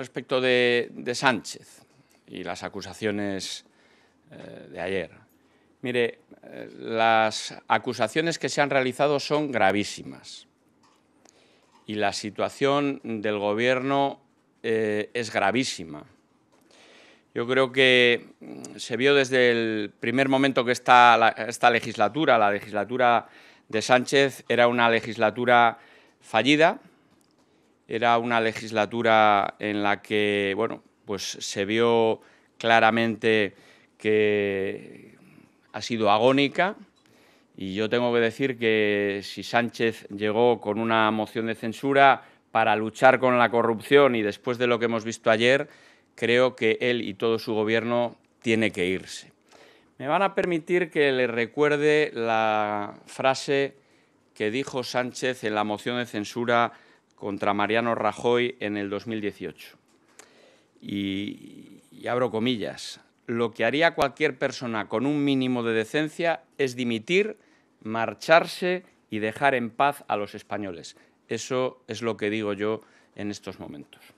respecto de, Sánchez y las acusaciones eh, de ayer. Mire, eh, las acusaciones que se han realizado son gravísimas y la situación del Gobierno eh, es gravísima. Yo creo que mm, se vio desde el primer momento que esta legislatura, la legislatura de Sánchez, era una legislatura fallida, era una legislatura en la que, bueno, pues se vio claramente que ha sido agónica y yo tengo que decir que si Sánchez llegó con una moción de censura para luchar con la corrupción y después de lo que hemos visto ayer, creo que él y todo su gobierno tiene que irse. Me van a permitir que le recuerde la frase que dijo Sánchez en la moción de censura contra Mariano Rajoy en el 2018. Y, abro comillas, lo que haría cualquier persona con un mínimo de decencia es dimitir, marcharse y dejar en paz a los españoles. Eso es lo que digo yo en estos momentos.